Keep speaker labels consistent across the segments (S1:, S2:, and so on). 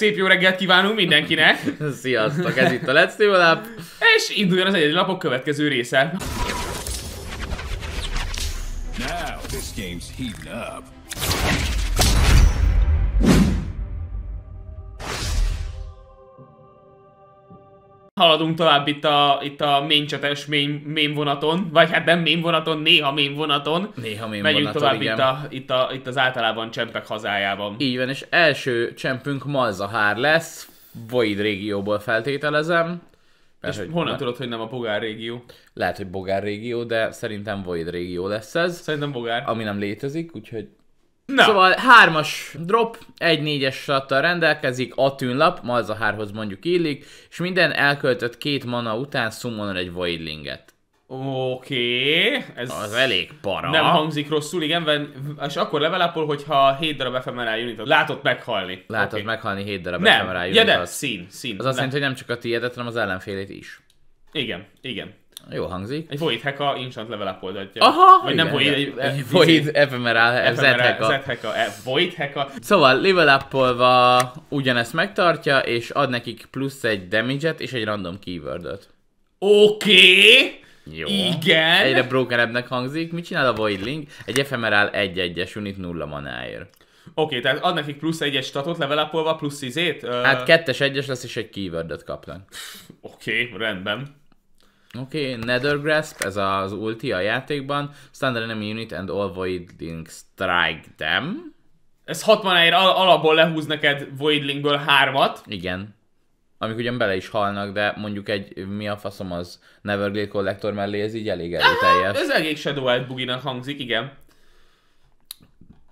S1: Szép jó reggelt kívánunk mindenkinek! Sziasztok, ez itt a Let's Up! És induljon az egyedi lapok következő része.
S2: Now this game's
S1: heating up. haladunk tovább itt a, itt a main csetes main, main, vonaton, vagy hát nem main vonaton, néha main vonaton. Néha main Megyünk vonaton, tovább igen. Itt, a, itt, a, itt, az általában csempek hazájában. Így van, és első csempünk Malzahár
S2: lesz, Void régióból feltételezem.
S1: Mert, és hogy honnan tudod,
S2: hogy nem a Bogár régió? Lehet, hogy Bogár régió, de szerintem Void régió lesz ez. Szerintem Bogár. Ami nem létezik, úgyhogy Na. Szóval hármas drop, egy négyes sattal rendelkezik, a tűnlap, ma az a hárhoz mondjuk illik, és minden elköltött két mana után summonol egy voidlinget.
S1: Oké, okay, ez az elég para. Nem hangzik rosszul, igen, és akkor levelápol, hogyha 7 darab efemerál unitot látott meghalni. Látott okay. meghalni 7
S2: darab nem. efemerál Nem, Ja, de szín, szín. Az azt jelenti, hogy nem csak a tiédet, hanem az ellenfélét is. Igen, igen. Jó hangzik. Egy Void heka, a Instant Level Up oldatja. Aha! Vagy igen, nem Void, egy, egy Void Ephemeral, Z heka, Void heka. Szóval level up ugyanezt megtartja, és ad nekik plusz egy damage-et és egy random keyword
S1: Oké! Okay.
S2: Jó. Igen. Egyre brokerebbnek hangzik. Mit csinál a Void Link? Egy Ephemeral 1-1-es unit 0 manáért.
S1: Oké, okay, tehát ad nekik plusz egyes statot levelapolva, plusz izét? Uh... Hát kettes
S2: egyes lesz, és egy keyword kapnak. Oké, okay, rendben. Oké, okay, Nether Grasp, ez az ulti a játékban. Standard enemy unit and all voidling strike them. Ez 60 ér al- alapból lehúz neked voidlingből hármat. Igen. Amik ugyan bele is halnak, de mondjuk egy, mi a faszom az Neverglade Collector mellé, ez így elég erőteljes. Ez elég
S1: Shadow Elf buginak hangzik, igen.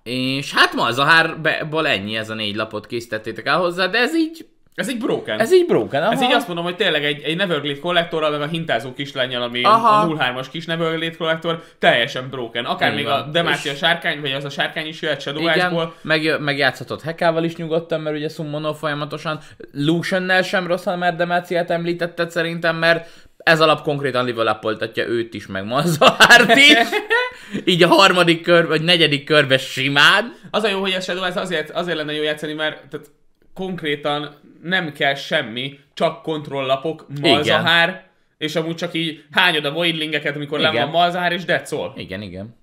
S2: És hát ma az a hárból ennyi, ez a négy lapot készítettétek el hozzá, de ez így ez egy
S1: broken. Ez így broken, aha. Ez így azt mondom, hogy tényleg egy, egy Neverglade kollektorral, meg a hintázó kislányjal, ami aha. a 03-as kis Neverglade kollektor, teljesen broken. Akár Igen. még a Demácia és... sárkány, vagy az a sárkány is jöhet Shadow Igen,
S2: meg, megjátszhatott Hekával is nyugodtan, mert ugye Summonol folyamatosan. lucian sem rossz, mert Demáciát említetted szerintem, mert ez alap konkrétan levelapoltatja őt is, meg Manzahárt is. Így a harmadik kör, vagy
S1: negyedik körbe simán. Az a jó, hogy a Shadow azért, azért lenne jó játszani, mert tehát konkrétan nem kell semmi, csak kontrolllapok, malzahár, igen. és amúgy csak így hányod a voidlingeket, amikor igen. le van
S2: malzahár, és decol. Igen, igen.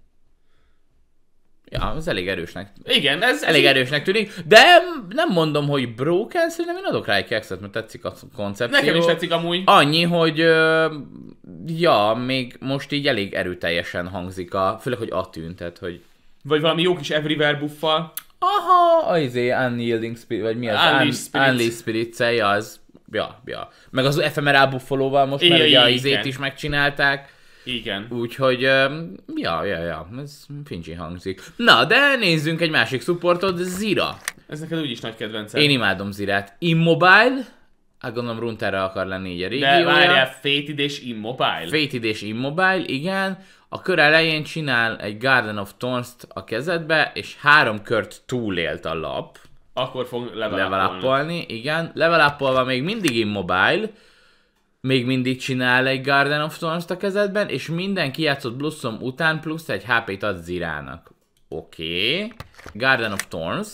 S2: Ja, ez elég erősnek.
S1: Igen, ez elég így...
S2: erősnek tűnik, de nem mondom, hogy broken, szerintem én adok rá egy kexet, mert tetszik a koncepció. Nekem is tetszik amúgy. Annyi, hogy ja, még most így elég erőteljesen hangzik a, főleg, hogy a tűntet, hogy...
S1: Vagy valami jó kis everywhere buffal
S2: aha, az izé Unyielding Spirit, vagy mi az? Unleashed Spirit. Unleashed Spirit ja, az, ja, ja. Meg az Ephemeral Buffalo-val most, mert ugye a izét is megcsinálták. Igen. Úgyhogy, ja, ja, ja, ez fincsi hangzik. Na, de nézzünk egy másik supportot, Zira.
S1: Ez neked úgyis nagy kedvenc. Én
S2: imádom Zirát. Immobile, hát gondolom Runterra akar lenni így a régiója. De várjál, Fated és Immobile. Fated és Immobile, igen a kör elején csinál egy Garden of thorns a kezedbe, és három kört túlélt a lap.
S1: Akkor fog levelápolni.
S2: igen. Levelápolva még mindig immobile, még mindig csinál egy Garden of thorns a kezedben, és minden kijátszott blusszom után plusz egy HP-t ad Zirának. Oké. Okay. Garden of Thorns.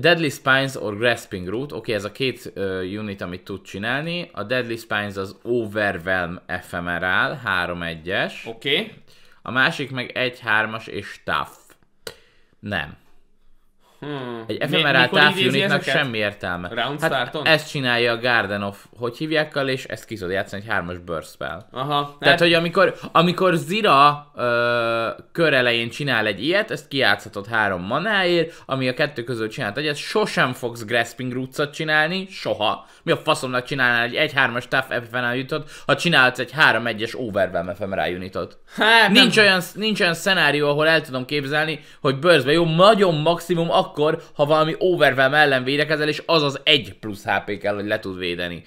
S2: Deadly Spines or Grasping Root, oké, okay, ez a két uh, unit, amit tud csinálni. A Deadly Spines az Overwhelm Ephemeral, 3-1-es. Oké. Okay. A másik meg 1-3-as és Tough. Nem.
S1: Hmm. Egy efemerál távunitnak semmi
S2: értelme. Round hát starton? ezt csinálja a Garden of, hogy hívják és ezt ki játszani egy hármas burst spell. Aha. Hát... Tehát, hogy amikor, amikor Zira ö, kör elején csinál egy ilyet, ezt kiátszhatod három manáért, ami a kettő közül csinált egyet, sosem fogsz grasping roots csinálni, soha. Mi a faszomnak csinálnál egy egy 3 as tough efemerál ha csinálsz egy 3-1-es overwhelm efemerál unitot? Hát, nincs, nem. olyan, nincs olyan szenárió, ahol el tudom képzelni, hogy burstbe jó, nagyon maximum akkor akkor, ha valami overwhelm ellen védekezel, és az az egy plusz HP kell, hogy le tud védeni.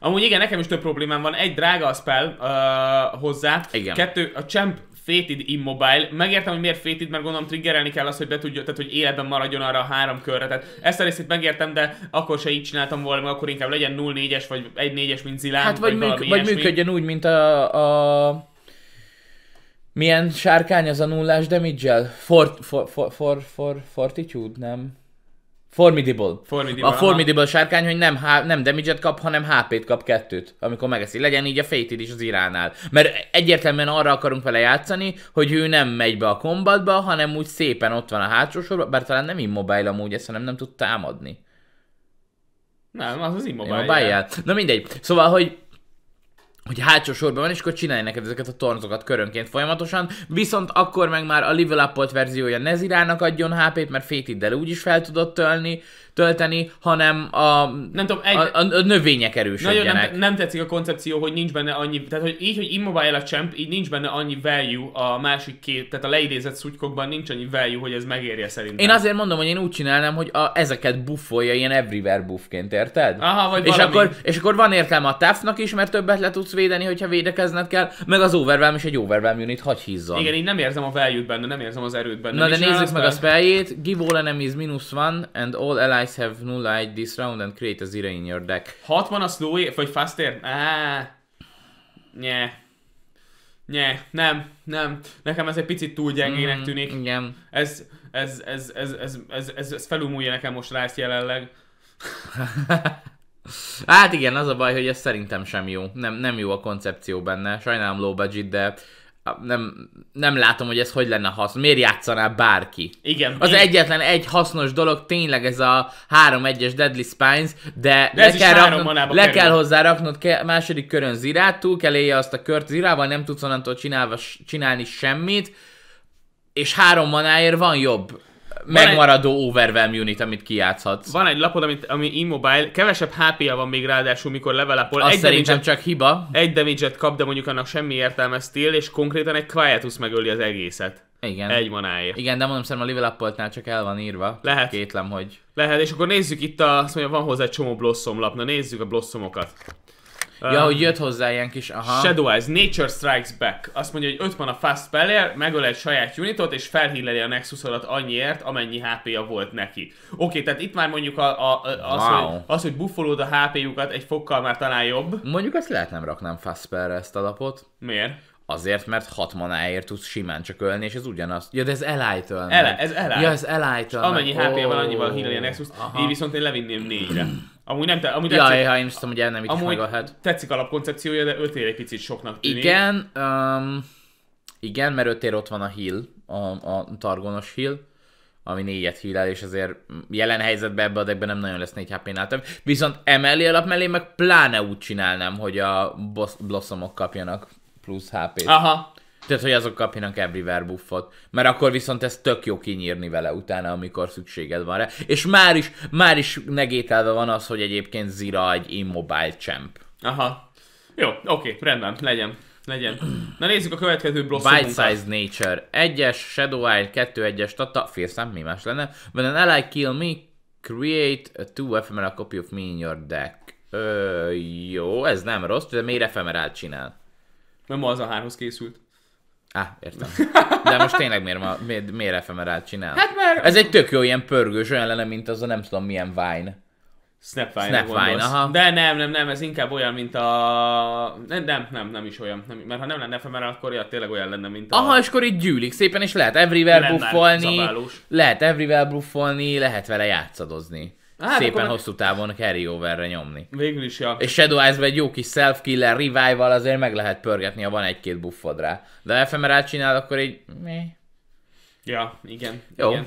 S1: Amúgy igen, nekem is több problémám van. Egy drága a spell uh, hozzá. Igen. Kettő, a champ Fated Immobile. Megértem, hogy miért Fated, mert gondolom triggerelni kell azt, hogy be tudja, tehát hogy életben maradjon arra a három körre. Tehát ezt a részét megértem, de akkor se így csináltam volna, mert akkor inkább legyen 0-4-es vagy 1-4-es, mint Zilán. Hát vagy, vagy, műk- vagy működjön
S2: úgy, mint a, a milyen sárkány az a nullás damage-el? For, for, for, for, for, fortitude, nem? Formidable. formidable. A formidable aha. sárkány, hogy nem, há- nem damage kap, hanem HP-t kap kettőt, amikor megeszi. Legyen így a Fated is az iránál. Mert egyértelműen arra akarunk vele játszani, hogy ő nem megy be a kombatba, hanem úgy szépen ott van a hátsó sorban, bár talán nem immobile amúgy ezt, hanem nem tud támadni.
S1: Nem, az az immobile.
S2: Na mindegy. Szóval, hogy hogy hátsó sorban van, és akkor csinálj neked ezeket a tornzokat körönként folyamatosan, viszont akkor meg már a level up verziója ne zirának adjon HP-t, mert fétiddel úgyis fel tudod tölni, tölteni,
S1: hanem a,
S2: nem tudom, egy, a, a, növények erősödjenek. Nagyon nem,
S1: nem tetszik a koncepció, hogy nincs benne annyi, tehát hogy így, hogy immobile a champ, így nincs benne annyi value a másik két, tehát a leidézett szutykokban nincs annyi value, hogy ez megérje szerintem. Én
S2: azért mondom, hogy én úgy csinálnám, hogy a, ezeket buffolja ilyen everywhere buffként, érted? Aha, vagy és akkor, és akkor van értelme a tafnak is, mert többet le tudsz védeni, hogyha védekezned kell, meg az overwhelm is egy overwhelm unit, hagy hízzon. Igen, én
S1: nem érzem a value benne, nem érzem az erőt benne. Na de nézzük meg a
S2: spelljét, give all enemies minus one and all allies dice have 0
S1: light this round and create a zero in your deck. 60 a slow vagy faster? Ah. nye. Nye, nem, nem. Nekem ez egy picit túl gyengének mhm, tűnik. Mm, igen. Ez, ez, ez, ez, ez, ez, ez, ez felúmulja nekem most rá jelenleg.
S2: Hát igen, az a baj, hogy ez szerintem sem jó. Nem, nem jó a koncepció benne. Sajnálom low budget, de Hát nem, nem látom, hogy ez hogy lenne hasznos. Miért játszaná bárki? Igen. Az én... egyetlen egy hasznos dolog tényleg ez a 3-1-es Deadly Spines, de, de le, kell, raknod, le kell hozzá raknod ke- második körön zirát, túl kell élje azt a kört zirával, nem tudsz onnantól csinálva, csinálni semmit, és három manáért van jobb
S1: megmaradó
S2: egy... overwhelm unit, amit kijátszhatsz. Van egy lapod,
S1: amit, ami immobile, kevesebb HP-ja van még ráadásul, mikor up Azt egy szerintem csak hiba. Egy damage kap, de mondjuk annak semmi értelme stíl, és konkrétan egy Quietus megöli az egészet. Igen. Egy manáért. Igen, de mondom szerintem a level up csak el van írva. Lehet. Kétlem, hogy... Lehet, és akkor nézzük itt a, azt mondja, van hozzá egy csomó lap, Na nézzük a blossomokat. Ja, hogy jött hozzá ilyen kis, aha. Shadow Eyes, Nature Strikes Back. Azt mondja, hogy 5 a fast spell megöl egy saját unitot, és felhilleli a Nexus alatt annyiért, amennyi HP-ja volt neki. Oké, okay, tehát itt már mondjuk a, a, a, az, wow. hogy, az, hogy buffolód a HP-jukat egy fokkal már talán jobb.
S2: Mondjuk ezt lehet nem raknám fast spell ezt a lapot. Miért? Azért, mert hat manáért tudsz simán csak ölni, és ez ugyanaz. Ja, de ez elájtől. Ele, ez elájt. Ja, ez elájt. Amennyi hp van, annyival hírni a nexus Én viszont
S1: én levinném négyre. Amúgy nem te, amúgy ja, tetszik, ja, én hiszem, hogy el nem Amúgy amúgy megalhet. tetszik alapkoncepciója, de ér egy picit soknak tűnik.
S2: Igen, um, igen, mert ér ott van a hill, a, a targonos hill, ami négyet hílel, és azért jelen helyzetben ebbe a deckben nem nagyon lesz négy hp nál több. Viszont emeli alap mellé meg pláne úgy csinálnám, hogy a blossomok kapjanak plusz HP-t. Aha. Tehát, hogy azok kapjanak Everywhere buffot. Mert akkor viszont ez tök jó kinyírni vele utána, amikor szükséged van rá. És már is, már is negételve van az, hogy egyébként Zira egy immobile champ. Aha.
S1: Jó, oké, okay,
S2: rendben, legyen.
S1: Legyen. Na nézzük a következő Blossom Bite Size
S2: Nature. Egyes Shadow eye, kettő egyes, tata, félszám, mi más lenne. When an ally kill me, create a two ephemeral copy of me in your deck. Ö, jó, ez nem rossz, de miért ephemeral csinál? Nem az a hárhoz készült. Á, értem. De most tényleg miért, ma, miért, miért efemerát csinál? Hát mert... Ez egy tök jó ilyen pörgős, olyan lenne, mint az a nem tudom milyen Vine.
S1: Snapvine, Snapvine aha. De nem, nem, nem, ez inkább olyan, mint a... Nem, nem, nem, nem is olyan. Nem, mert ha nem lenne efemerál, akkor ja, tényleg olyan lenne, mint a...
S2: Aha, és akkor itt gyűlik szépen, és lehet everywhere buffolni. lehet everywhere buffolni, lehet vele játszadozni. Hát, szépen akkor... hosszú távon overre nyomni. Végül is, ja. És Shadow eyes egy jó kis self-killer revival azért meg lehet pörgetni, ha van egy-két buffod rá. De ha efemerát csinál, akkor így... Mi?
S1: Ja, igen.
S2: Jó. Igen.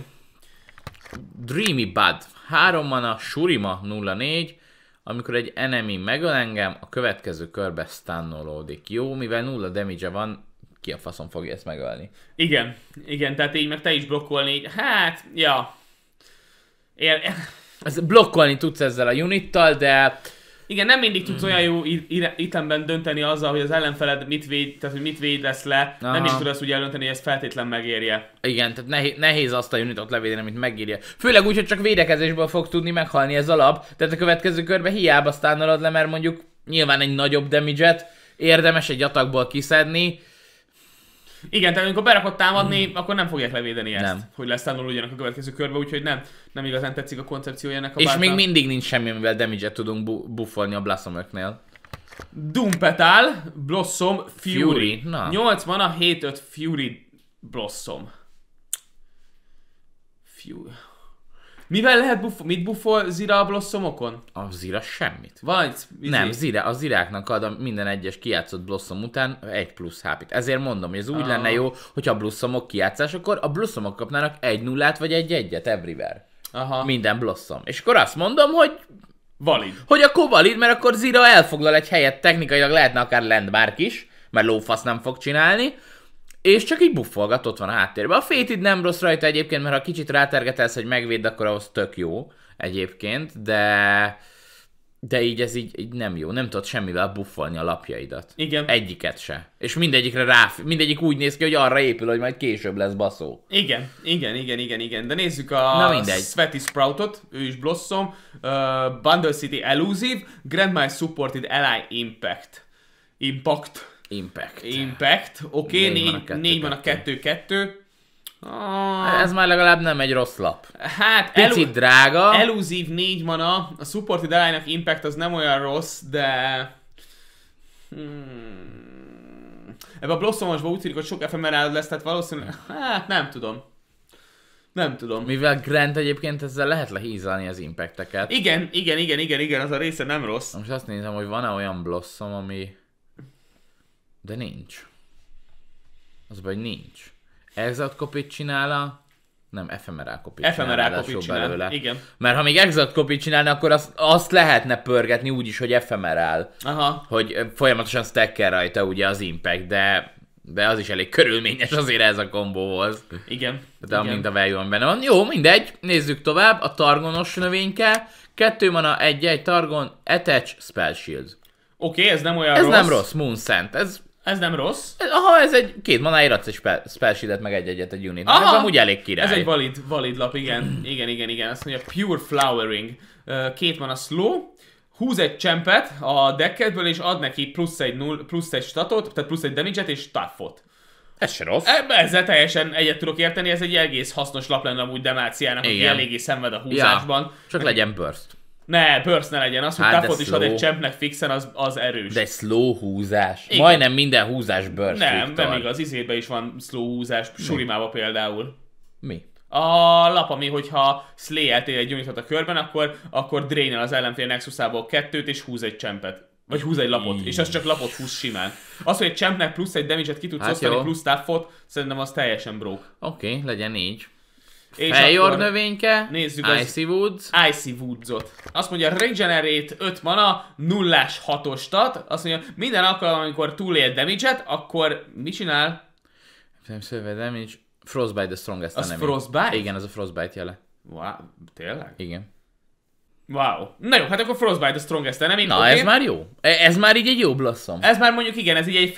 S2: Dreamy Bud. Három mana, Shurima 04. Amikor egy enemy megöl engem, a következő körbe stannolódik. Jó, mivel nulla damage van, ki a faszom fogja ezt megölni.
S1: Igen, igen, tehát így meg te is blokkolni, hát, ja. Ér, ez blokkolni tudsz ezzel a unittal, de igen, nem mindig tudsz olyan jó itemben dönteni azzal, hogy az ellenfeled mit véd, tehát hogy mit véd lesz le. Aha. Nem is tudod azt úgy eldönteni, hogy ez feltétlen megérje. Igen, tehát nehéz, nehéz azt a unitot levédeni, amit megírja.
S2: Főleg úgy, hogy csak védekezésből fog tudni meghalni ez alap, tehát a következő körbe hiába sztánolod le, mert mondjuk nyilván egy nagyobb damage
S1: érdemes egy atakból kiszedni, igen, tehát amikor berakott támadni, mm. akkor nem fogják levédeni ezt, nem. hogy lesz ugyanak a következő körbe, úgyhogy nem, nem igazán tetszik a koncepciója ennek a És még
S2: mindig nincs semmi, amivel damage tudunk bu- buffolni a Blossomoknél.
S1: Doom Petal, Blossom, Fury. Fury na. 80 a 7-5 Fury Blossom. Fury. Mivel lehet buffol? Mit buffol Zira a
S2: blosszomokon? A Zira semmit. Van egy... Izé. Nem, Zira, az Ziráknak ad minden egyes kiátszott blosszom után egy plusz hp Ezért mondom, hogy ez úgy ah. lenne jó, hogyha a blosszomok akkor a blosszomok kapnának egy nullát vagy egy egyet everywhere. Aha. Minden blosszom. És akkor azt mondom, hogy Valid. Hogy akkor valid, mert akkor Zira elfoglal egy helyet, technikailag lehetne akár landmark is, mert lófasz nem fog csinálni, és csak így buffolgat ott van a háttérben. A fétid nem rossz rajta egyébként, mert ha kicsit rátergetelsz, hogy megvéd, akkor ahhoz tök jó egyébként, de de így ez így, így nem jó. Nem tudod semmivel buffolni a lapjaidat. Igen. Egyiket se. És mindegyikre rá, mindegyik úgy néz ki, hogy arra épül, hogy majd később lesz baszó.
S1: Igen, igen, igen, igen, igen. De nézzük a Na Sweaty Sproutot, ő is Blossom, uh, Bundle City Elusive, Grandmaster Supported Ally Impact. Impact. Impact. Impact, oké, okay, négy, van négy van a kettő-kettő. Ah, Ez már legalább nem egy rossz lap. Hát, Picit elu- drága. Elúzív négy mana, a supporti delájnak Impact az nem olyan rossz, de... Hmm. Ebben a Blossomosban úgy tűnik, hogy sok efemerád lesz, tehát valószínűleg... Hát nem tudom.
S2: Nem tudom. Mivel Grant egyébként ezzel lehet lehízani az impacteket. Igen, igen, igen, igen, igen, az a része nem rossz. Most azt nézem, hogy van-e olyan Blossom, ami... De nincs. Az baj, nincs. Exact kopit csinálna, nem, ephemeral kopit ephemeral kopit csinál, belőle. igen. Mert ha még exact copy csinálna, akkor azt, azt lehetne pörgetni úgy is, hogy ephemeral. Aha. Hogy folyamatosan stacker rajta ugye az impact, de de az is elég körülményes azért ez a kombóhoz. Igen. De igen. mint a value benne van. Jó, mindegy, nézzük tovább. A targonos növényke. Kettő a egy-egy targon, attach, spell shield. Oké, okay, ez nem olyan ez rossz. Ez nem rossz, Moon Scent. Ez ez nem rossz. Aha, ez egy két manáért adsz egy spell, meg egy-egyet egy unit. Aha, ez amúgy elég király. Ez egy
S1: valid, valid lap, igen. igen, igen, igen. Azt mondja Pure Flowering. Két mana slow. Húz egy csempet a deckedből, és ad neki plusz egy, null, plusz egy statot, tehát plusz egy damage-et és taffot. Ez se rossz. Ezzel teljesen egyet tudok érteni, ez egy egész hasznos lap lenne amúgy Demáciának, aki eléggé szenved a húzásban. Ja, csak legyen burst. Ne, Burns ne legyen. Az, hogy hát is ad egy csempnek fixen, az, az erős. De egy
S2: slow húzás. Igen. Majdnem
S1: minden húzás Burns Nem, de nem igaz. Izébe is van slow húzás. Surimába például. Mi? a lap, ami hogyha Slay egy gyógyított a körben, akkor, akkor drain az ellenfél nexusából kettőt, és húz egy csempet. Vagy húz egy lapot, Így. és az csak lapot húz simán. Az, hogy egy csempnek plusz egy damage-et ki tudsz hát osztani, jó. plusz táfot, szerintem az teljesen brók. Oké, okay, legyen így. És Feljor növényke, nézzük Icy az Woods. Icy Woods-ot. Azt mondja, regenerate 5 mana, 0-as 6 stat. Azt mondja, minden alkalom, amikor túlél damage akkor mit csinál?
S2: Nem szöve damage. Frostbite the strongest Az enemy. Frostbite? Igen, az a Frostbite jele. Wow, tényleg? Igen.
S1: Wow. Na jó, hát akkor Frostbite the strongest enemy. Na, okay. ez már jó. E, ez már így egy jó blasszom. Ez már mondjuk igen, ez így egy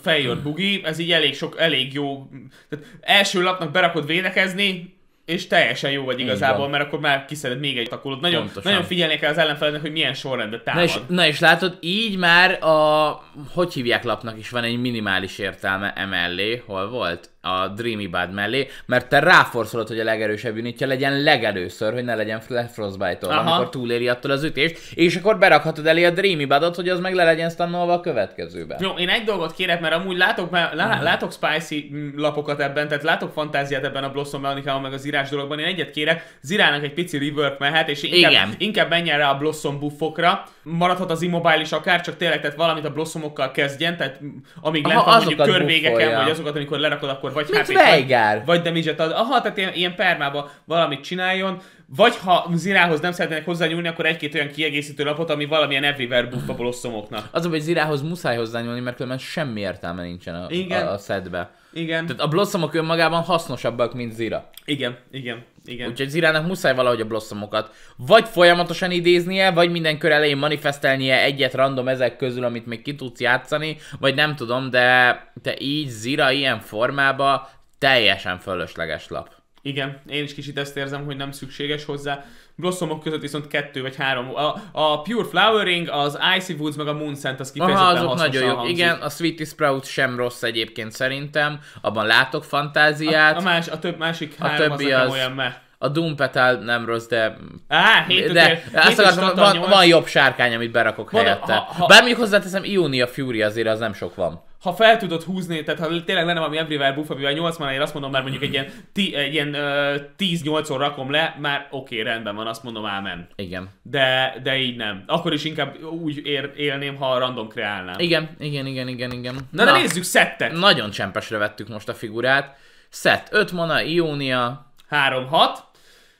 S1: feljord, bugi, ez így elég sok, elég jó. Tehát első lapnak berakod védekezni, és teljesen jó vagy igazából, mert akkor már kiszeded még egy takulót. Nagyon, Pontosan. nagyon figyelni kell az ellenfelednek, hogy milyen sorrendben támad. Na és,
S2: na és látod, így már a, hogy hívják lapnak is van egy minimális értelme emellé, hol volt? a Dreamy Bad mellé, mert te ráforszolod, hogy a legerősebb unitja legyen legelőször, hogy ne legyen Frostbite-tól, amikor túléri attól az ütést, és akkor berakhatod elé a Dreamy Badot, hogy az meg le legyen stannolva a következőben. Jó,
S1: én egy dolgot kérek, mert amúgy látok, lá, mhm. látok spicy mm, lapokat ebben, tehát látok fantáziát ebben a Blossom mechanikában, meg az írás dologban, én egyet kérek, Zirának egy pici rework mehet, és inkább, Igen. inkább menjen rá a Blossom buffokra, maradhat az immobile is akár, csak tényleg tehát valamit a blossomokkal kezdjen, tehát amíg aha, lent van mondjuk körvégeken, vagy azokat, amikor lerakod, akkor vagy hát vagy, vagy damage-et ad. Aha, tehát ilyen, ilyen permába valamit csináljon, vagy ha Zirához nem szeretnének hozzányúlni, akkor egy-két olyan kiegészítő lapot, ami valamilyen everywhere buff a blossomoknak. Az, hogy Zirához muszáj hozzányúlni, mert
S2: különben semmi értelme nincsen a, igen. a, a szedbe. Igen. Tehát a blossomok önmagában hasznosabbak, mint Zira. Igen, igen. Igen. Úgyhogy Zirának muszáj valahogy a blossomokat vagy folyamatosan idéznie, vagy minden kör elején manifestelnie egyet random ezek közül, amit még ki tudsz játszani, vagy nem tudom, de te így Zira ilyen formába teljesen fölösleges
S1: lap. Igen, én is kicsit ezt érzem, hogy nem szükséges hozzá. Blossomok között viszont kettő vagy három. A, a Pure Flowering, az Icy Woods meg a Moon Scent, az kifejezetten Aha, azok nagyon jó. Igen, a
S2: Sweetie Sprout sem rossz egyébként szerintem, abban látok fantáziát. A, a, más, a több másik három a többi az, az olyan meh. A Doom Petal nem rossz, de... Á, de, hét azt akartam, van, van, jobb sárkány, amit berakok van, helyette. Ha, ha, Bár mondjuk hozzáteszem, Ionia Fury azért az nem sok van
S1: ha fel tudod húzni, tehát ha tényleg lenne valami everywhere buff, amivel 80 ér, azt mondom már mondjuk egy ilyen, tí, egy ilyen uh, 10-8-on rakom le, már oké, okay, rendben van, azt mondom, ámen. Igen. De, de így nem. Akkor is inkább úgy ér, élném, ha random kreálnám. Igen, igen, igen, igen, igen. Na, Na de nézzük
S2: szettet! Nagyon csempesre vettük most a figurát. Szett 5 mana,
S1: Ionia. 3-6.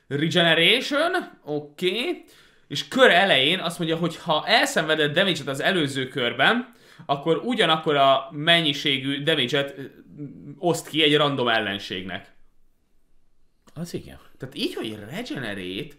S1: Regeneration, oké. Okay. És kör elején azt mondja, hogy ha elszenvedett damage az előző körben, akkor ugyanakkor a mennyiségű damage-et oszt ki egy random ellenségnek. Az igen. Tehát így, hogy regenerét,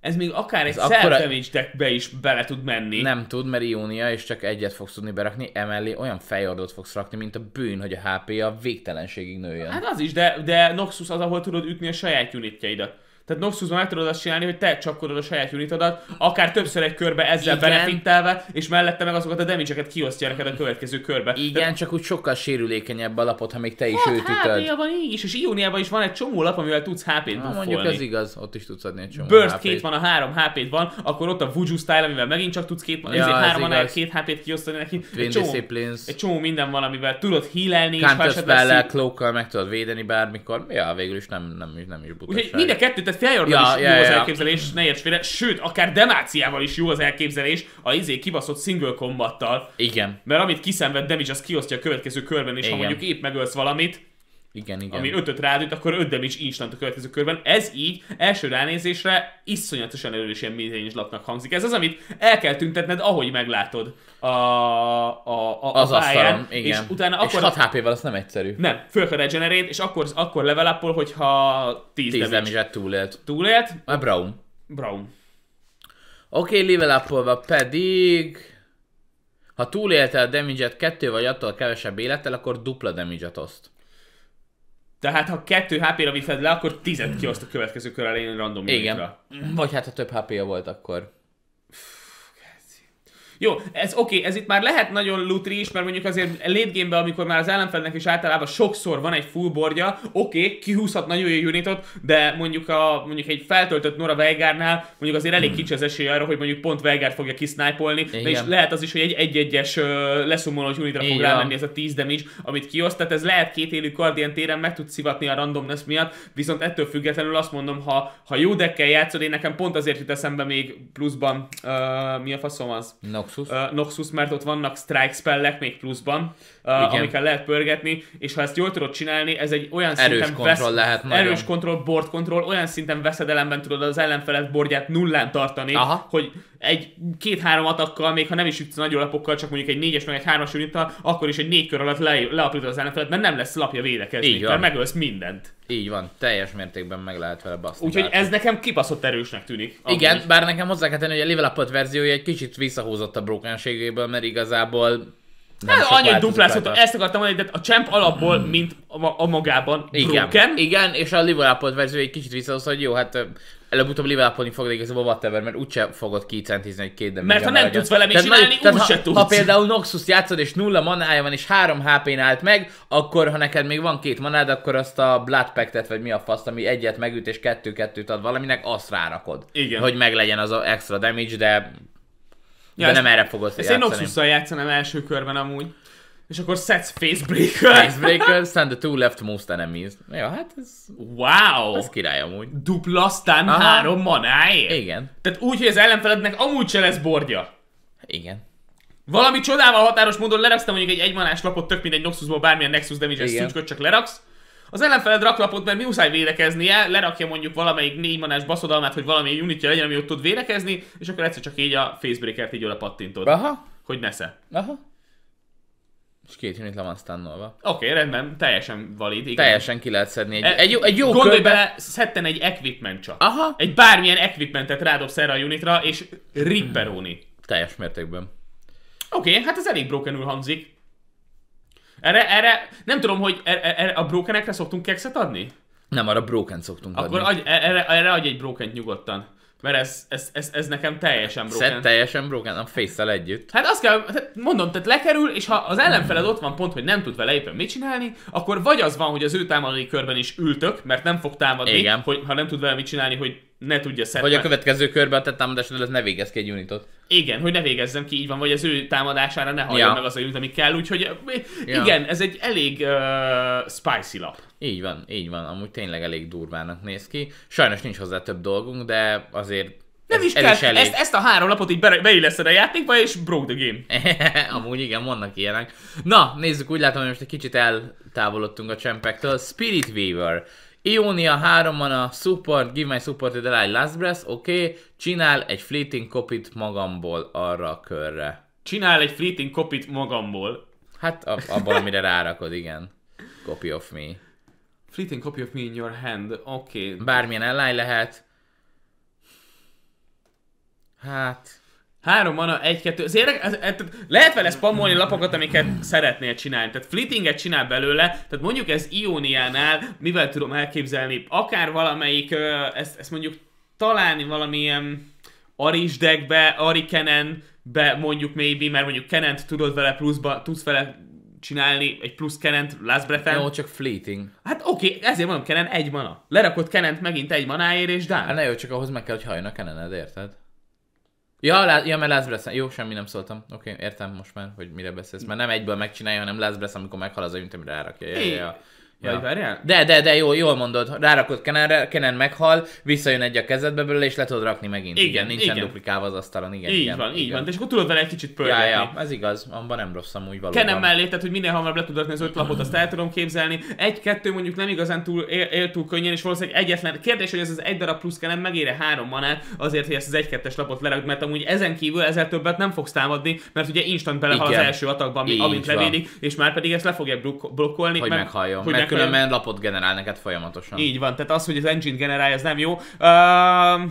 S1: ez még akár ez egy akkora...
S2: self-damage is bele tud menni. Nem tud, mert Ionia, és csak egyet fogsz tudni berakni, emellé olyan fejordot fogsz rakni, mint a bűn, hogy a HP-ja végtelenségig nőjön. Hát az is, de, de Noxus az,
S1: ahol tudod ütni a saját unitjaidat. Tehát Noxus-ban meg tudod azt csinálni, hogy te csapkodod a saját unitodat, akár többször egy körbe ezzel belefintelve, és mellette meg azokat a damage kiosztja neked a következő körbe. Igen, Tehát... csak úgy sokkal sérülékenyebb a lapot, ha még te is hát, őt ütöd. Hát, van így is, és Ioniában is van egy csomó lap, amivel tudsz HP-t ha, Mondjuk ez igaz, ott is tudsz
S2: adni egy csomó Burst két
S1: van, a három HP-t van, akkor ott a Vuju Style, amivel megint csak tudsz két, ja, ezért három ez két HP-t kiosztani neki. egy csomó, egy csomó minden van, amivel tudod healelni, és ha esetleg...
S2: Counter meg tudod védeni
S1: bármikor. Ja, végül
S2: is nem, nem, nem is butaság. Úgyhogy
S1: mind a kettőt tehát Fjajorban ja, is ja, jó ja. az elképzelés, ne érts félre, sőt, akár Demáciával is jó az elképzelés, a izé kibaszott single combattal. Igen. Mert amit kiszenved Demis az kiosztja a következő körben, és Igen. ha mondjuk épp megölsz valamit, igen, igen. Ami ötöt rádüt, akkor 5 damage instant a következő körben. Ez így első ránézésre iszonyatosan erős ilyen midrange lapnak hangzik. Ez az, amit el kell tüntetned, ahogy meglátod a, a, a, az a pályán, igen. És utána akkor... És 6 HP-vel az nem
S2: egyszerű. Nem,
S1: föl kell regenerate, és akkor, akkor level up hogyha 10, 10 damage. damage túlélt. Túlélt. A Braum. Braum.
S2: Oké, okay, level up pedig... Ha túlélte a damage-et kettő vagy
S1: attól kevesebb élettel, akkor dupla damage-et oszt. Tehát ha kettő HP-ra viszed le, akkor 10 kioszt a következő kör elején random Igen. Vagy hát ha több HP-ja volt, akkor... Jó, ez oké, okay, ez itt már lehet nagyon lutri is, mert mondjuk azért létgémben, amikor már az ellenfelnek is általában sokszor van egy full oké, okay, kihúzhat nagyon jó unitot, de mondjuk, a, mondjuk egy feltöltött Nora Weigárnál mondjuk azért elég hmm. kicsi az esély arra, hogy mondjuk pont Weigárt fogja kisznájpolni, de is lehet az is, hogy egy egy-egyes leszumoló unitra fog rámenni ez a 10 damage, amit kioszt, tehát ez lehet két élő Guardian téren meg tud szivatni a randomness miatt, viszont ettől függetlenül azt mondom, ha, ha jó dekkel játszod, én nekem pont azért jut eszembe még pluszban, uh, mi a faszom az? No Noxus. Uh, Noxus, mert ott vannak strike spellek még pluszban, uh, amikkel lehet pörgetni, és ha ezt jól tudod csinálni, ez egy olyan erős szinten kontroll vesz... lehet nagyon. erős kontroll, board kontroll, olyan szinten veszedelemben tudod az ellenfelet bordját nullán tartani, Aha. hogy egy két-három atakkal, még ha nem is ütsz nagyon lapokkal, csak mondjuk egy négyes meg egy hármas unittal, akkor is egy négy kör alatt le, az ellenfelet, mert nem lesz lapja védekezni, mert megölsz mindent. Így van, teljes mértékben meg lehet vele baszni. Úgyhogy ez nekem kibaszott erősnek tűnik. Igen, is. bár nekem hozzá kell tenni,
S2: hogy a level up verziója egy kicsit visszahúzott a brokenségéből, mert igazából nem hát annyit duplázható, ezt
S1: akartam mondani, de a champ alapból, mint a, a magában
S2: igen, broken. Igen, és a level up verzió egy kicsit visszahoz, hogy jó, hát Előbb-utóbb Liverpoolni fogod igazából whatever, mert úgyse fogod kicentizni, hogy két Mert ha nem tudsz vele még. csinálni, úgy tehát, ha, tudsz. Ha például Noxus játszod és nulla manája van és három HP-n állt meg, akkor ha neked még van két manád, akkor azt a Blood Pact-et, vagy mi a faszt, ami egyet megüt és kettő-kettőt ad valaminek, azt rárakod. Igen. Hogy meglegyen az a extra damage, de, ja, de nem erre fogod ezt játszani. Én Noxus-szal
S1: játszanám első körben amúgy és akkor sets Facebreaker. Facebreaker,
S2: stand the two left most enemies.
S1: Ja, hát ez... Wow! Ez király amúgy. Dupla, aztán Aha. három manáért. Igen. Tehát úgy, hogy az ellenfelednek amúgy se lesz bordja. Igen. Valami csodával határos módon leraktam mondjuk egy egymanás lapot, tök egy Noxusból bármilyen Nexus damage-es szücsköt csak leraksz. Az ellenfeled rak lapot, mert mi muszáj védekeznie, lerakja mondjuk valamelyik négy manás baszodalmát, hogy valami unitja legyen, ami ott tud védekezni, és akkor egyszer csak így a facebreaker-t így oda pattintod. Aha. Hogy nesze. Aha. És két unit le van sztánolva. Oké, okay, rendben, teljesen valid. Igen. Teljesen ki lehet szedni egy, e, egy, jó, egy jó Gondolj körbe... bele, szedten egy equipment csak. Aha. Egy bármilyen equipmentet rádobsz erre a unitra, és ripperóni. Hmm. Teljes mértékben. Oké, okay, hát ez elég brokenül hangzik. Erre, erre, nem tudom, hogy erre, erre er, a brokenekre szoktunk kekszet adni? Nem,
S2: arra broken szoktunk Akkor adni.
S1: Akkor erre, erre adj egy broken nyugodtan. Mert ez, ez, ez, ez nekem teljesen broken. Szed teljesen broken, a face együtt. Hát azt kell, hát mondom, tehát lekerül, és ha az ellenfeled ott van pont, hogy nem tud vele éppen mit csinálni, akkor vagy az van, hogy az ő támadói körben is ültök, mert nem fog támadni, Igen. Hogy, ha nem tud vele mit csinálni, hogy ne tudja szedni. Vagy a következő körben a te támadásod előtt ne végezz ki egy unitot. Igen, hogy ne végezzem ki így van, vagy az ő támadására ne halljon ja. meg az ami kell, úgyhogy ja. igen, ez egy elég uh, spicy lap. Így van, így van, amúgy tényleg
S2: elég durvának néz ki. Sajnos nincs hozzá több dolgunk, de azért
S1: nem ez, is ez kell, is elég. Ezt, ezt
S2: a három lapot így be, beilleszed a játékba, és broke the game. Amúgy igen, vannak ilyenek. Na, nézzük, úgy látom, hogy most egy kicsit eltávolodtunk a csempektől. Spirit Weaver. Ionia 3-ban a support, give my support to the last breath, oké, okay. csinál egy fleeting copy magamból arra a körre. Csinál egy fleeting copy magamból? Hát abban, amire rárakod, igen. Copy of me.
S1: Fleeting copy of me in your hand, oké. Okay. Bármilyen ally lehet. Hát... Három mana, egy, kettő. Ez lehet vele spamolni lapokat, amiket szeretnél csinálni. Tehát flittinget csinál belőle, tehát mondjuk ez Ioniánál, mivel tudom elképzelni, akár valamelyik, ezt, ezt mondjuk találni valamilyen Aris deckbe, Arikenen, be mondjuk maybe, mert mondjuk Kenent tudod vele pluszba, tudsz vele csinálni egy plusz Kenent Last breath Jó, csak fleeting. Hát oké, okay, ezért mondom Kenen egy mana. Lerakod Kenent megint egy manáért és dán. Hát ne jó, csak ahhoz meg kell, hogy hajna Kenened, érted?
S2: Ja, lá, ja mert Lász Bresszen. Jó, semmi nem szóltam. Oké, okay, értem most már, hogy mire beszélsz. Mert nem egyből megcsinálja, hanem Lász Bresszen, amikor meghal az üntem, rárakja. Ja, ja, ja. Ja. De, de, de, jó, jól mondod. Rárakod Kenenre, Kenen meghal, visszajön egy a kezedbe belőle, és le tudod rakni megint. Igen, igen nincsen igen. duplikálva az asztalon. Igen, így igen, van, igen. így van. De és akkor tudod vele egy kicsit pörgetni. Ja, ja, ez igaz. Abban nem rossz
S1: amúgy valóban. Kenen mellé, tehát hogy minél hamarabb le tudod rakni az öt lapot, azt el tudom képzelni. Egy-kettő mondjuk nem igazán túl, él, él túl könnyen, és valószínűleg egyetlen. Kérdés, hogy ez az egy darab plusz Kenen megére három manát azért, hogy ezt az egy-kettes lapot lerakd, mert amúgy ezen kívül ezzel többet nem fogsz támadni, mert ugye instant belehal az első atakban, amit levédik, és már pedig ezt le fogják blokkolni. Hogy mert, meghalljon. Hogy meg generálják. Különben lapot generál neked folyamatosan. Így van, tehát az, hogy az engine generálja, az nem jó. Uh,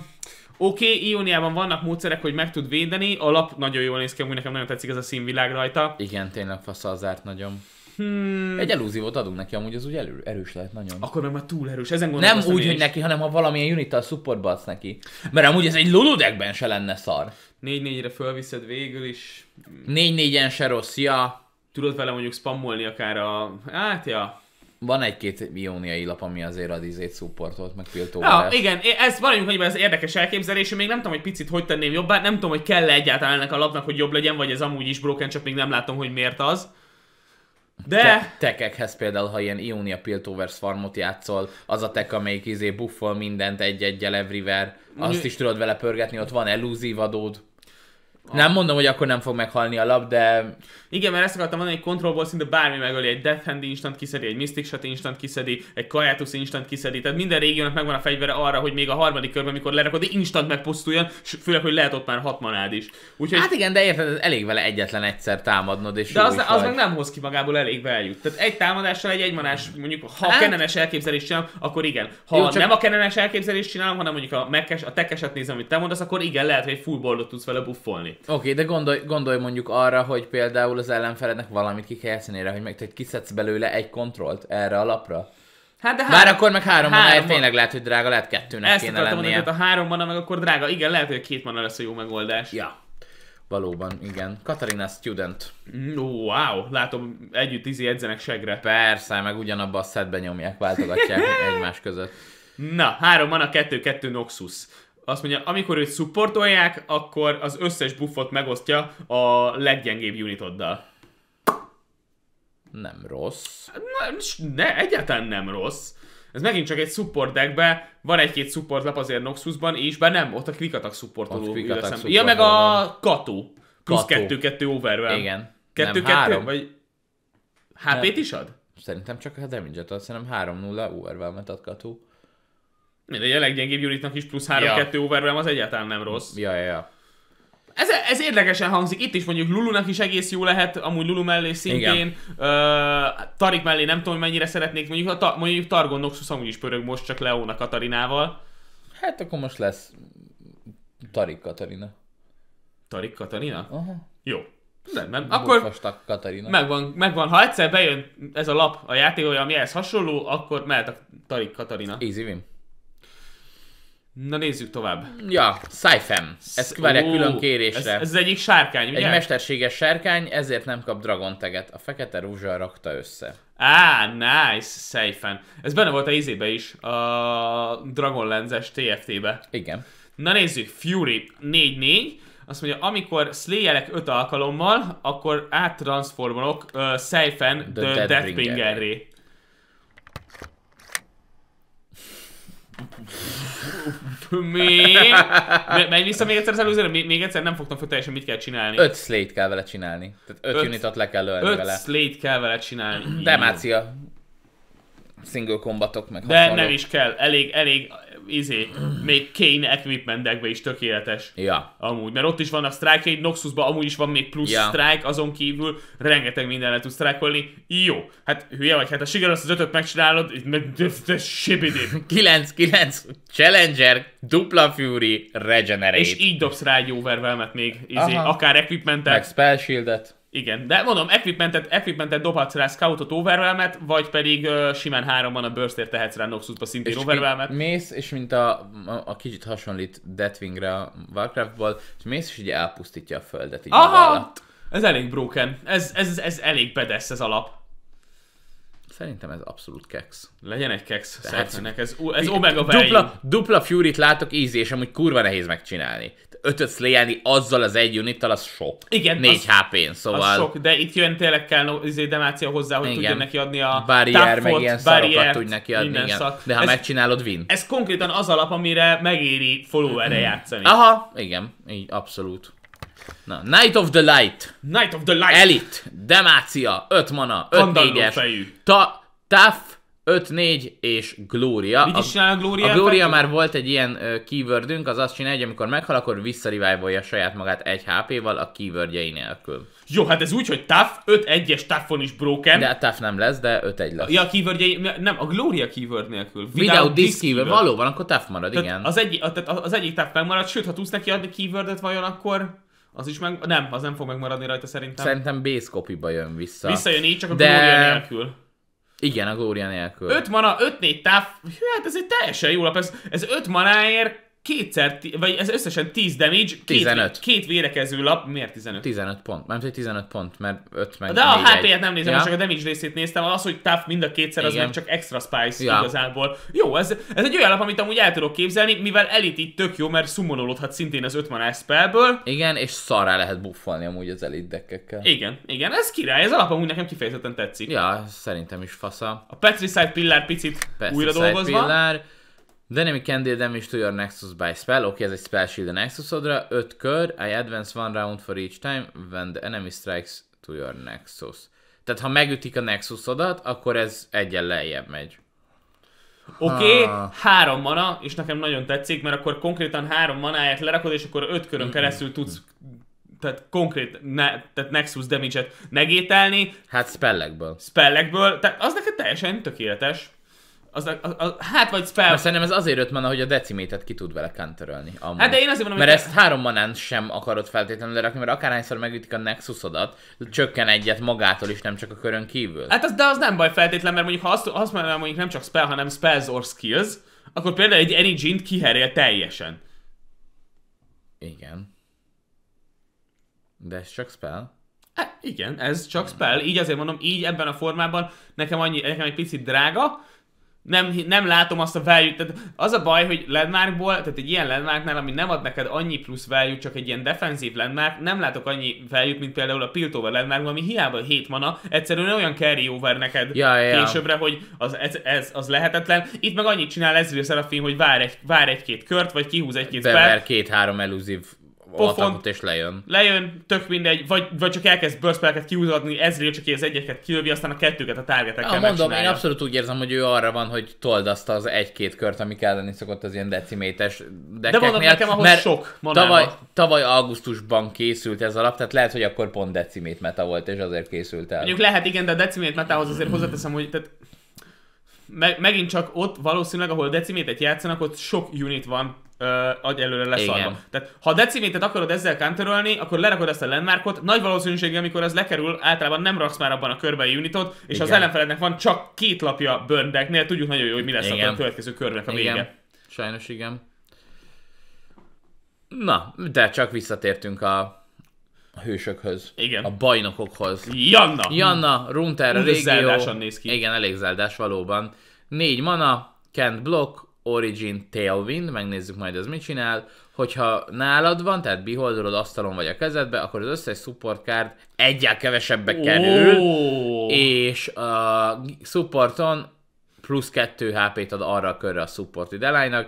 S1: Oké, okay, Ioniában vannak módszerek, hogy meg tud védeni, a lap nagyon jól néz ki, amúgy nekem nagyon tetszik ez a színvilág rajta. Igen, tényleg fasz az árt nagyon. Hmm. Egy elúzívot adunk neki, amúgy az úgy elő, erős lehet nagyon. Akkor meg már túl erős, ezen gondolom. Nem úgy, hogy neki,
S2: hanem ha valamilyen unittal supportba adsz neki. Mert amúgy ez egy lulodekben se lenne szar.
S1: 4-4-re fölviszed végül is.
S2: 4-4-en se rossz, ja. Tudod vele mondjuk
S1: spammolni akár a... Hát, ja van egy-két ióniai lap, ami azért ad izét szupportolt, meg filtóválást. Ja, igen, ez maradjunk, hogy ez érdekes elképzelés, még nem tudom, hogy picit hogy tenném jobbá, nem tudom, hogy kell-e egyáltalán ennek a lapnak, hogy jobb legyen, vagy ez amúgy is broken, csak még nem látom, hogy miért az.
S2: De... Te- tekekhez például, ha ilyen Ionia Piltovers farmot játszol, az a tek, amelyik izé buffol mindent egy-egyel everywhere, azt is tudod vele pörgetni, ott van elúzív adód.
S1: A... Nem mondom, hogy akkor nem fog meghalni a lap, de... Igen, mert ezt akartam mondani, hogy kontrollból szinte bármi megöli. Egy Death Hand instant kiszedi, egy Mystic Shot instant kiszedi, egy Kajatus instant kiszedi. Tehát minden régiónak megvan a fegyvere arra, hogy még a harmadik körben, amikor lerakod, instant megpusztuljon, és főleg, hogy lehet ott már hat manád is. Úgyhogy... Hát igen, de érted, elég vele egyetlen egyszer támadnod, és De az, az meg nem hoz ki magából elég value Tehát egy támadással egy egymanás, mondjuk ha hát... kenenes elképzelést csinálom, akkor igen. Ha Jó, csak... nem a kenenes elképzelést csinálom, hanem mondjuk a, mekes, a tekeset nézem, amit te mondasz, akkor igen, lehet, hogy egy full tudsz vele buffolni.
S2: Oké, okay, de gondolj, gondolj mondjuk arra, hogy például az ellenfelednek valamit ki kell erre, hogy meg hogy kiszedsz belőle egy kontrollt erre a lapra.
S1: Hát de három, Bár akkor meg három, három manáért tényleg lehet, hogy drága, lehet kettőnek Ezt kéne lennie. Mondani, a három mana meg akkor drága. Igen, lehet, hogy a két mana lesz a jó megoldás. Ja.
S2: Valóban, igen. Katarina Student. Mm, wow, látom, együtt izi edzenek segre. Persze, meg ugyanabba a szedben nyomják, váltogatják egymás között.
S1: Na, három mana, kettő, kettő Noxus azt mondja, amikor őt supportolják, akkor az összes buffot megosztja a leggyengébb unitoddal. Nem rossz. Ne, ne, egyáltalán nem rossz. Ez megint csak egy support deckbe, van egy-két support lap azért Noxusban, és bár nem, ott a Krikatak supportoló. ja, meg a Katu. Plusz 2-2 overvel. Igen. 2-2? Vagy HP-t is
S2: ad? Szerintem csak a damage-et ad, szerintem 3-0 overwhelmet ad Katu.
S1: Mindegy, a leggyengébb unitnak is plusz 3-2 ja. overwhelm az egyáltalán nem rossz. Ja, ja, ja. Ez, ez érdekesen hangzik. Itt is mondjuk Lulunak is egész jó lehet, amúgy Lulu mellé szintén. Ö, uh, Tarik mellé nem tudom, mennyire szeretnék. Mondjuk, a ta, mondjuk Targon Noxus amúgy is pörög most csak Leónak Katarinával.
S2: Hát akkor most lesz Tarik Katarina.
S1: Tarik Katarina? Aha. Jó. nem. Akkor Katarina. Megvan, megvan, ha egyszer bejön ez a lap a játékolja, ami ehhez hasonló, akkor mehet a Tarik Katarina. Easy win. Na nézzük tovább. Ja, Syfem. Ez várja külön kérésre. Ez, ez
S2: egyik sárkány, ugye? Egy mesterséges sárkány, ezért nem kap Dragon Teget. A fekete rúzsa rakta össze.
S1: Á, nice, Syfem. Ez benne volt a izébe is, a Dragon Lenses TFT-be. Igen. Na nézzük, Fury 4-4. Azt mondja, amikor sléjelek 5 alkalommal, akkor áttransformolok uh, Syfem The, the Deathbringer-ré. Még? Menj vissza még egyszer az előzőre, még, egyszer nem fogtam fel teljesen mit kell csinálni. Öt
S2: slate kell vele csinálni. Tehát öt, öt unitot le kell ölni öt vele. Öt slate
S1: kell vele csinálni. Demácia single combatok, meg De hasonló. nem is kell, elég, elég, izé, még Kane equipment is tökéletes. Ja. Amúgy, mert ott is van a strike egy Noxusban amúgy is van még plusz ja. strike, azon kívül rengeteg lehet tudsz strike Jó, hát hülye vagy, hát a Shigeru az ötöt megcsinálod, sibidi. 9-9, Challenger, dupla Fury, Regenerate. És így dobsz rá egy overwhelmet még, izé, Aha. akár equipmentet. Meg spell shieldet. Igen, de mondom, equipmentet, equipmentet dobhatsz rá scoutot overwhelmet, vagy pedig uh, simán háromban a burstért tehetsz rá Noxusba szintén és overwhelmet.
S2: Mész, és mint a, a, a kicsit hasonlít Deathwingre a Warcraftból, és mész,
S1: és így elpusztítja a földet. Így Aha! Ez elég broken. Ez, ez, ez, ez elég bedesz ez alap. Szerintem ez abszolút kex. Legyen egy kex Szerintem ez, ez omega dupla,
S2: dupla Fury-t látok easy, és amúgy kurva nehéz megcsinálni. Ötöt szléjelni azzal az egy unittal, az sok. Igen. az, HP-n, szóval. Az sok,
S1: de itt jön tényleg kell izé, demácia hozzá, hogy igen. tudjon neki adni a barrier, meg ilyen szarokat tudj neki adni, igen. De ha ez, megcsinálod, win. Ez konkrétan az alap, amire megéri followerre játszani. Aha, igen, így
S2: abszolút. Na, Night of the Light. Night of the Light. Elite. Demácia. 5 mana. 5 4-es. Ta, taf. 5-4 és Glória. Mit is csinál
S1: a Glória? A Glória
S2: már volt egy ilyen uh, keywordünk, az azt csinálja, hogy amikor meghal, akkor visszarivájolja saját magát egy HP-val a keywordjei nélkül.
S1: Jó, hát ez úgy, hogy TAF, 5-1-es TAF-on is
S2: broken. De a TAF nem lesz, de 5-1 lesz. Ja, a
S1: keywordjei, nem, a Glória keyword nélkül. Without, Without this, keyword. keyword. Valóban, akkor TAF marad, tehát igen. Az, egy, tehát az egyik TAF megmarad, sőt, ha tudsz neki adni keywordet vajon, akkor az is meg... Nem, az nem fog megmaradni rajta szerintem.
S2: Szerintem base copy jön vissza. Visszajön így, csak a De... Glória nélkül. Igen, a Glória nélkül. 5
S1: mana, 5-4 táv... Hát ez egy teljesen jó lap. Ez, ez 5 manáért kétszer, vagy ez összesen 10 damage, két, 15. két vérekező lap, miért 15? 15 pont, mert 15 pont, mert 5 meg De a HP-et nem nézem, ja. csak a damage részét néztem, az, hogy tough mind a kétszer, az Igen. meg csak extra spice ja. igazából. Jó, ez, ez egy olyan lap, amit amúgy el tudok képzelni, mivel elit itt tök jó, mert summonolódhat szintén az 5 mana spellből. Igen, és szarrá lehet buffolni amúgy az elit deckekkel. Igen, igen, ez király, ez alap amúgy nekem kifejezetten
S2: tetszik. Ja, szerintem is fasza. A
S1: Petricide pillár picit
S2: Petricide újra dolgozva. Pillar. Dynamic Candle damage to your Nexus by spell. Oké, okay, ez egy spell shield a Nexusodra. 5 kör. I advance one round for each time when the enemy strikes to your Nexus. Tehát ha megütik a Nexusodat, akkor ez egyen lejjebb megy. Oké, okay, ah. ha.
S1: három mana, és nekem nagyon tetszik, mert akkor konkrétan három manáját lerakod, és akkor öt körön keresztül tudsz tehát konkrét ne, tehát Nexus damage-et negételni. Hát spellekből. Spellekből, tehát az neked teljesen tökéletes az a, a, a, hát vagy spell. Mert
S2: szerintem ez azért öt mana, hogy a decimétet ki tud vele counterölni. Amúgy. Hát de én azért mondom, Mert ezt három manán sem akarod feltétlenül lerakni, mert akárhányszor megütik a nexusodat, csökken egyet magától is, nem csak a körön kívül.
S1: Hát az, de az nem baj feltétlen, mert mondjuk ha azt, azt mondanám, mondjuk nem csak spell, hanem spells or skills, akkor például egy Enigint kiherél teljesen. Igen. De ez csak spell. Hát igen, ez csak spell. Így azért mondom, így ebben a formában nekem, annyi, nekem egy picit drága, nem, nem látom azt a value tehát az a baj, hogy landmarkból, tehát egy ilyen landmarknál, ami nem ad neked annyi plusz value, csak egy ilyen defensív landmark, nem látok annyi value mint például a Piltover landmark ami hiába 7 mana, egyszerűen olyan carry over neked ja, ja. későbbre, hogy az, ez, ez, az lehetetlen. Itt meg annyit csinál ez a film, hogy vár, egy, vár egy-két kört, vagy kihúz egy-két Bever
S2: két-három elusive Pofon
S1: és lejön. Lejön, tök mindegy, vagy, vagy csak elkezd burstpelket kiúzadni, Ezről csak az egyeket kilövi, aztán a kettőket a targetekkel ja, mondom, én abszolút úgy érzem, hogy ő arra van, hogy told azt az egy-két kört,
S2: ami elleni szokott az ilyen decimétes De mondom nekem, ahhoz mert sok tavaly, tavaly augusztusban készült ez a lap, tehát lehet, hogy akkor pont decimét meta volt, és azért készült el. Mondjuk
S1: lehet, igen, de a decimét metához azért hozzáteszem, hogy tehát meg, megint csak ott valószínűleg, ahol decimétet játszanak, ott sok unit van adj előre leszarva. Tehát ha decimétet akarod ezzel counterölni, akkor lerakod ezt a landmarkot, nagy valószínűséggel, amikor ez lekerül, általában nem raksz már abban a körben unitot, és Igen. az ellenfelednek van csak két lapja burndeknél, tudjuk nagyon jó, hogy mi lesz igen. a következő körnek a vége. Igen. Sajnos igen.
S2: Na, de csak visszatértünk a a hősökhöz. Igen. A bajnokokhoz. Janna! Janna, Runter, Régió. régió. néz ki. Igen, elég zeldás valóban. Négy mana, Kent block, Origin Tailwind, megnézzük majd az mit csinál, hogyha nálad van, tehát beholdolod asztalon vagy a kezedbe, akkor az összes support card egyel kevesebbe kerül,
S1: oh.
S2: és a supporton plusz 2 HP-t ad arra a körre a support ideline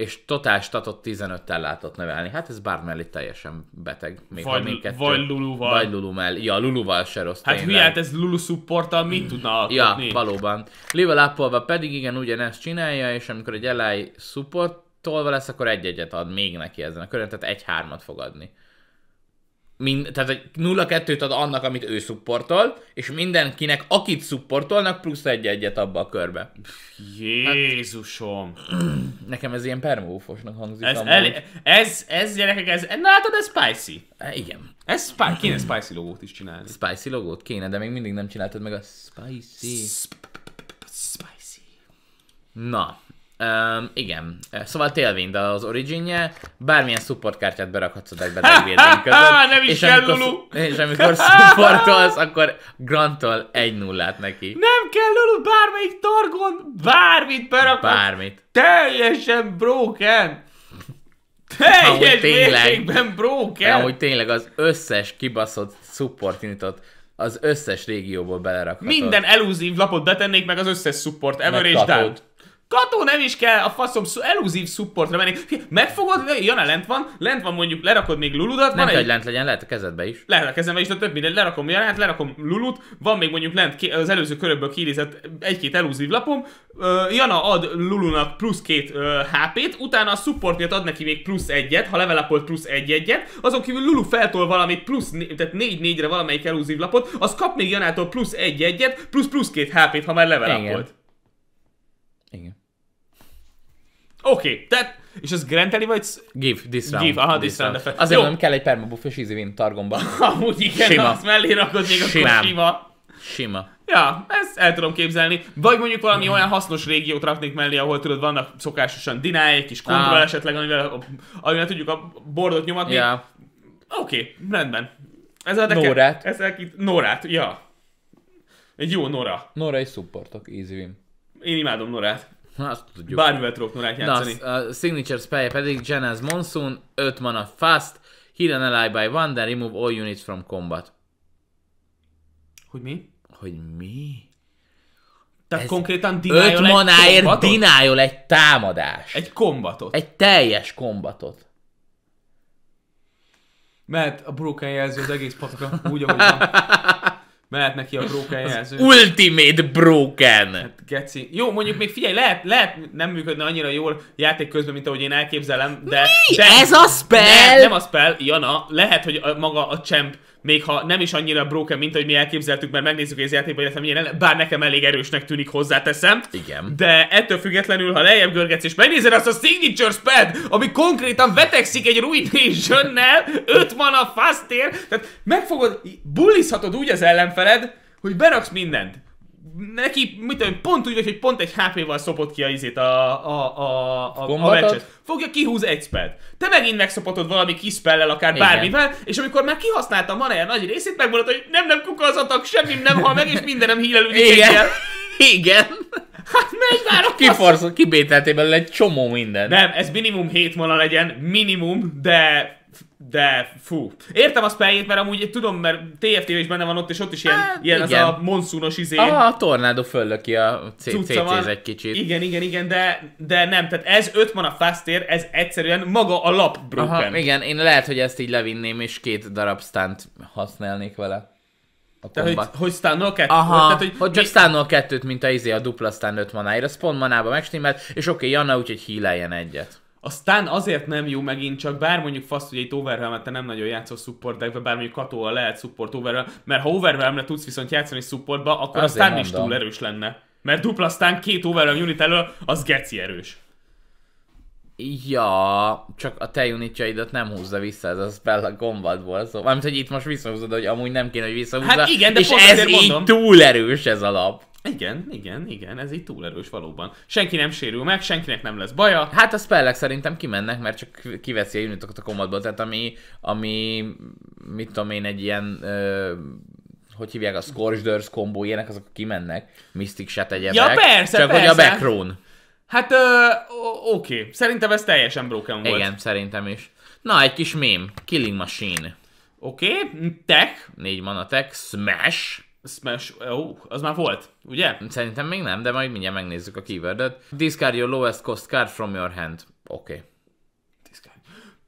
S2: és totál statot 15-tel látott növelni. Hát ez bár teljesen beteg. Még vagy, minket, vagy Luluval. Vagy Lulu Ja, Luluval se rossz. Hát tényleg. hülyát
S1: ez Lulu supporttal mit tudna alkotni? Ja, valóban.
S2: Level up pedig igen ugyanezt csinálja, és amikor egy ally support tolva lesz, akkor egy-egyet ad még neki ezen a körön, tehát egy-hármat fog adni mind, tehát egy 0-2-t ad annak, amit ő szupportol, és mindenkinek, akit szupportolnak, plusz egy-egyet abba a körbe. Jézusom! Hát, nekem ez ilyen permófosnak hangzik. Ez, el,
S1: ez, ez gyerekek, ez, na hát ez spicy. E, igen.
S2: Ez spicy, kéne spicy logót is csinálni. Spicy logót kéne, de még mindig nem csináltad meg a spicy. Spicy. Na, Um, igen, szóval Tailwind az originje, bármilyen support kártyát berakhatsz a deckbe deckbuilding között. nem is és kell, amikor, Lulu! És amikor supportolsz, akkor grantol egy nullát neki.
S1: Nem kell, Lulu, bármelyik targon bármit berakhatsz. Bármit. Teljesen broken! Teljes mértékben broken! Amúgy
S2: tényleg az összes kibaszott support unitot az összes régióból belerakhatod. Minden
S1: elúzív lapot betennék, meg az összes support, ever és Kató nem is kell a faszom szu- elúzív supportra menni. Megfogod, Jana lent van, lent van mondjuk, lerakod még Luludat. Nem kell, egy... lent legyen, lehet a kezedbe is. Lehet a kezembe is, de több mindegy, Lerakom Janát, lerakom Lulut, van még mondjuk lent az előző körökből kiírizett egy-két elúzív lapom. Jana ad Lulunak plusz két HP-t, utána a support miatt ad neki még plusz egyet, ha level upolt plusz egy-egyet. Azon kívül Lulu feltol valami plusz, tehát négy-négyre valamelyik elúzív lapot, az kap még Janától plusz egy-egyet, plusz plusz két HP-t, ha már level upolt. Oké, okay, tehát és ez granteli vagy? Give, this round. Give, aha, this, this round. round. Azért Jó. nem
S2: kell egy permabuff és easy win targomba. Amúgy igen, sima. azt mellé rakod még, akkor sima.
S1: Sima. Ja, ezt el tudom képzelni. Vagy mondjuk valami mm. olyan hasznos régiót raknék mellé, ahol tudod, vannak szokásosan dináik és kontra ah. esetleg, amivel, amivel tudjuk a bordot nyomatni. Yeah. Oké, okay, rendben. Ez a Norát. Ez itt, ja. Egy jó Nora.
S2: Nora is supportok, easy win.
S1: Én imádom Norát. Na, azt tudjuk. Bármivel tudok Norát játszani.
S2: Na, a uh, signature spell pedig Jenna's Monsoon, 5 mana fast, heal an ally by one, then remove all units from combat.
S1: Hogy mi? Hogy mi? Tehát Ez konkrétan dinájol 5 manáért
S2: dinájol egy támadást. Egy kombatot. Egy teljes kombatot.
S1: Mert a Broken jelző az egész patakra, úgy, ahogy van. mehet neki a broken jelző. ultimate broken! Hát, geci. Jó, mondjuk még figyelj, lehet, lehet nem működne annyira jól játék közben, mint ahogy én elképzelem, de... Mi? de Ez a spell? Nem, nem a spell, Jana, lehet, hogy a, maga a champ még ha nem is annyira broken, mint ahogy mi elképzeltük, mert megnézzük, hogy ez játékban illetve milyen, bár nekem elég erősnek tűnik hozzáteszem. Igen. De ettől függetlenül, ha lejjebb görgetsz és megnézed azt a Signature Sped, ami konkrétan vetekszik egy Ruination-nel, 5 mana faster, tehát megfogod, bullizhatod úgy az ellenfeled, hogy beraksz mindent neki, mit tudom, pont úgy, hogy pont egy HP-val szopott ki a izét a, a, a, a, a meccset. Fogja, kihúz egy spelt. Te megint megszopotod valami kis spellel, akár Igen. bármivel, és amikor már kihasználtam manája nagy részét, megmondod, hogy nem, nem kukazatak, semmi nem hal meg, és mindenem hílelődik Igen. Igen. Hát megy már a
S2: Kiforsz, belőle egy
S1: csomó minden. Nem, ez minimum 7 mana legyen, minimum, de de fú. Értem a spelljét, mert amúgy tudom, mert TFT is benne van ott, és ott is ilyen, hát, ilyen igen. az a monszúnos izé. A, a
S2: tornádó föllöki a cc egy kicsit. Igen,
S1: igen, igen, de, de nem. Tehát ez 5 mana fastér, ez egyszerűen maga a lap Aha, igen, én lehet, hogy ezt így levinném,
S2: és két darab stunt használnék vele. tehát, hogy, hogy stunnol kettőt? Aha, tehát, hogy, hogy csak mi... stunnol kettőt, mint a izé a dupla stun öt manáira. Spawn manába megstimmelt, és oké, okay, Janna úgyhogy híleljen egyet.
S1: Aztán azért nem jó megint csak, bár mondjuk fasz, hogy itt te nem nagyon játszol support deckbe, bár mondjuk Kato lehet support overwhelm, mert ha le tudsz viszont játszani supportba, akkor azért a stun is túl erős lenne. Mert dupla stun két overwhelm unit elől, az geci erős.
S2: Ja, csak a te unitjaidat nem húzza vissza ez a spell a
S1: gombadból, szóval. Mármint, hogy itt most visszahúzod, hogy amúgy nem kéne, hogy visszahúzza. Hát igen, de és pont ez így mondom. túl erős ez a lap. Igen, igen, igen, ez így túl erős valóban. Senki nem sérül meg, senkinek nem lesz
S2: baja. Hát a spellek szerintem kimennek, mert csak kiveszi a unitokat a komodból, tehát ami, ami, mit tudom én, egy ilyen, ö, hogy hívják, a Scourge Durs kombó, ilyenek azok kimennek, Mystic se tegyenek. Ja persze, Csak persze. hogy a backroon. Hát, oké, okay. szerintem ez teljesen broken volt. Igen, szerintem is. Na, egy kis mém, Killing Machine. Oké, okay. tech. Négy mana tech, smash. Smash, ó, az már volt, ugye? Szerintem még nem, de majd mindjárt megnézzük a keywordet. Discard your lowest cost card from your hand. Oké. Okay.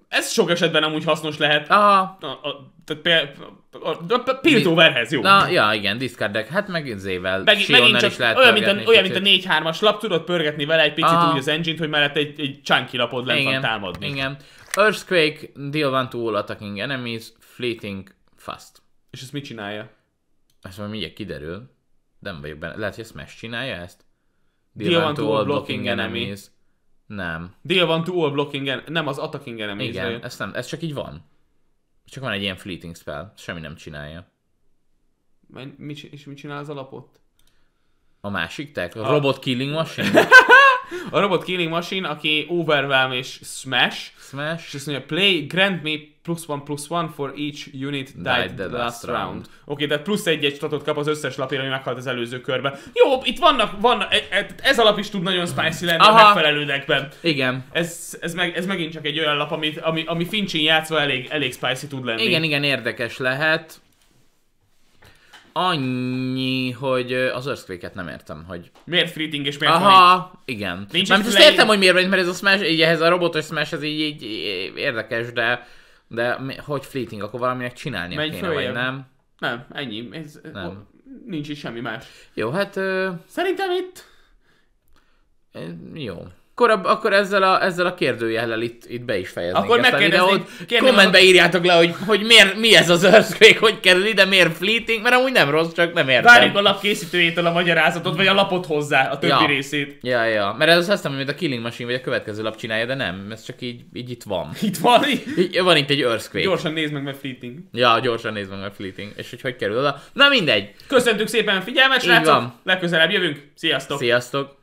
S1: Ez sok esetben amúgy hasznos lehet. Aha. A, a, tehát Piltoverhez, jó. Na, ja, igen, discard deck. Hát Z-vel, Meg, megint csak is lehet olyan, mint a, olyan, mint a 4-3-as lap, tudod pörgetni vele egy picit Aha. úgy az engine hogy mellett
S2: egy, egy chunky lapod lent igen. van támadni. Igen. Earthquake, deal one to all attacking enemies, fleeting fast. És ez mit csinálja? Ezt majd mindjárt kiderül. Nem vagyok benne. Lehet, hogy ezt Smash csinálja ezt?
S1: Deal, Deal one to all blocking enemies.
S2: Nem. Deal one to all blocking enemies. Nem, az attacking enemies. Igen, ez, nem, ez csak így van. Csak van egy ilyen fleeting spell. Semmi nem csinálja.
S1: Mi, és mit csinál az alapot? A másik tech? A, a Robot Killing Machine? a Robot Killing Machine, aki overwhelm és smash. Smash. És azt mondja, play, grant me plus one plus one for each unit died, died the last, last round. round. Oké, okay, tehát plusz egy-egy statot kap az összes lapér, ami meghalt az előző körben. Jó, itt vannak, van, e, e, ez a lap is tud nagyon spicy lenni Aha. a megfelelő Igen. Ez, ez, meg, ez megint csak egy olyan lap, ami, ami, ami fincsin játszva elég, elég spicy tud lenni. Igen, igen, érdekes lehet.
S2: Annyi, hogy az earthquake nem értem, hogy... Miért Freeting és miért Aha, van itt? igen. Nincs Mármint azt értem, hogy miért van itt, mert ez a Smash, így ehhez a robotos Smash, ez így, így, így érdekes, de de hogy fleeting, akkor valaminek csinálni
S1: kéne, följön. vagy nem? Nem, ennyi. Ez, nem. O, nincs is semmi más.
S2: Jó, hát... Ö...
S1: Szerintem itt... Jó akkor, akkor
S2: ezzel, a, ezzel a kérdőjellel itt, itt be is fejeznénk akkor meg, a Kommentbe
S1: a... írjátok le, hogy,
S2: hogy miért, mi ez az earthquake, hogy kerül ide, miért fleeting, mert amúgy nem rossz, csak nem értem. Várjuk a lap készítőjétől
S1: a magyarázatot, vagy a lapot hozzá, a többi ja.
S2: részét. Ja, ja, mert ez az azt nem, hogy a Killing Machine vagy a következő lap csinálja, de nem, ez csak így, így itt van. Itt van? Így, van itt egy earthquake. Gyorsan nézd meg, mert fleeting. Ja, gyorsan nézd meg, mert fleeting. És hogy hogy kerül oda. Na mindegy. Köszöntük szépen figyelmet, srácok.
S1: Legközelebb jövünk. Sziasztok. Sziasztok.